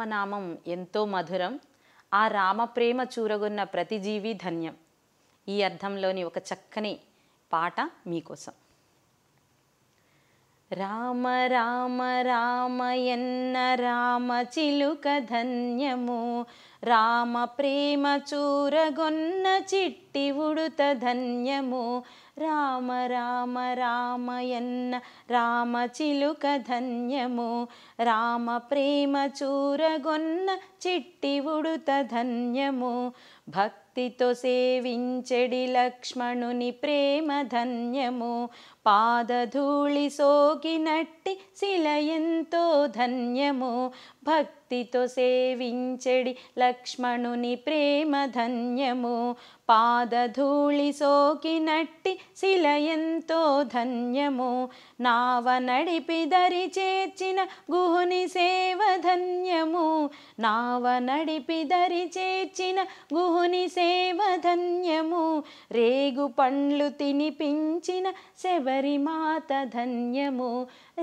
రామనామం ఎంతో మధురం ఆ రామప్రేమ చూరగొన్న ప్రతి జీవి ధన్యం ఈ అర్థంలోని ఒక చక్కని పాట మీకోసం రామ రామ ఎన్న రామ చిలుక ధన్యము రామ ప్రేమ చూరగొన్న చిట్టి ఉడుత ధన్యము రామ రామ రామయన్న రామ చిలుక ధన్యము రామ ప్రేమ చూరగొన్న చిట్టి ఉడుత ధన్యము భక్తితో సేవించెడి లక్ష్మణుని ప్రేమ ధన్యము పాదధూళి సోకినట్టి శిల ఎంతో ధన్యము భక్తితో సేవించెడి లక్ష్మణుని ప్రేమ ధన్యము పాదధూళి సోకినట్టి శిల ఎంతో ధన్యము నావ నడిపి దరి చేర్చిన గుహుని సేవ ధన్యము నావ నడిపి దరి చేర్చిన గుహుని సేవ ధన్యము రేగు పండ్లు తినిపించిన శబరి మాత ధన్యము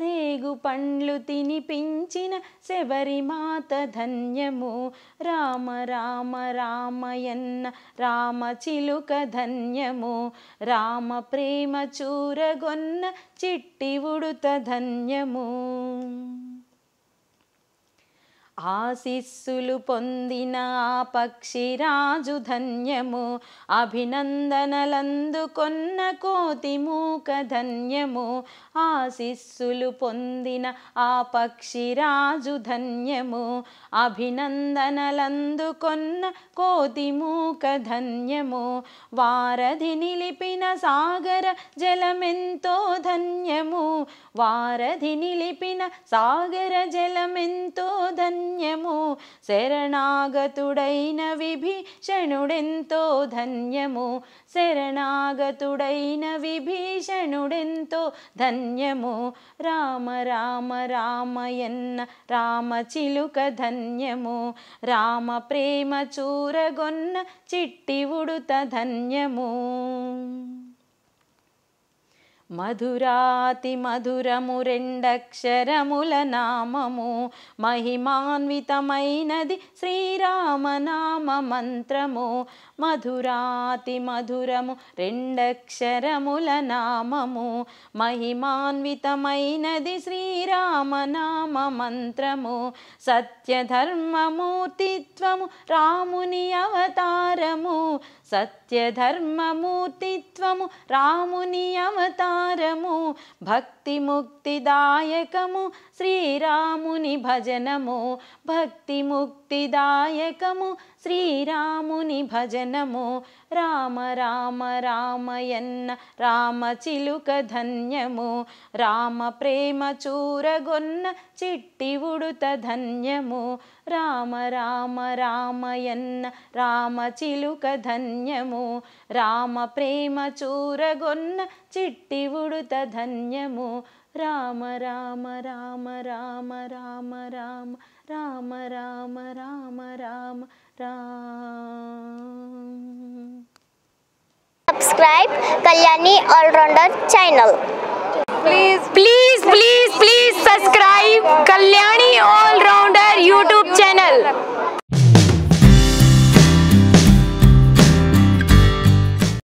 రేగు పండ్లు తినిపించిన శబరి మాత ధన్యము రామ రామ రామయన్న రామ చిలుక ధన్యము రామ ప్రేమ చూరగొన్న చిట్టి ఉడుత ధన్యము ఆశీస్సులు పొందిన ఆ పక్షిరాజు ధన్యము అభినందనలందుకొన్న కోతిమూక ధన్యము ఆశీస్సులు పొందిన ఆ పక్షిరాజు ధన్యము అభినందనలందుకొన్న కోతిమూక ధన్యము వారధి నిలిపిన సాగర జలమెంతో ధన్యము వారధి నిలిపిన సాగర జలమెంతో ధన్యము ధన్యము శరణాగతుడైన విభీషణుడెంతో ధన్యము శరణాగతుడైన విభీషణుడెంతో ధన్యము రామ రామ రామయన్న రామ చిలుక ధన్యము రామ ప్రేమ చూరగొన్న చిట్టి ఉడుత ధన్యము मधुराति मधुरमुरक्षरमुलनाममु महिमान्वितमयनदि श्रीरामनाम मन्त्रमु मधुराति मधुरमुरमुल नाम महिमान्वितमेनदि श्रीरामनाममन्त्रमु सत्यधर्ममूर्तित्वमु रामुनि अवतारमु सत्यधर्म రాముని అవతారము భక్తి ముక్తిదాయకము శ్రీరాముని భజనము భక్తి ముక్తిదాయకము శ్రీరాముని భజనము రామ రామ రామయన్న రామ చిలుక ధన్యము రామ ప్రేమ చూరగొన్న చిట్టి ఉడుత ధన్యము రామ రామ రామయన్న రామ చిలుక ధన్యము రామ ప్రేమ చూ చూరగొన్న చిట్టి ఉడుత ధన్యము Rama Rama Rama Rama Rama Rama Rama Rama Rama Rama Rama subscribe Kalyani all rounder channel please please please please subscribe Kalyani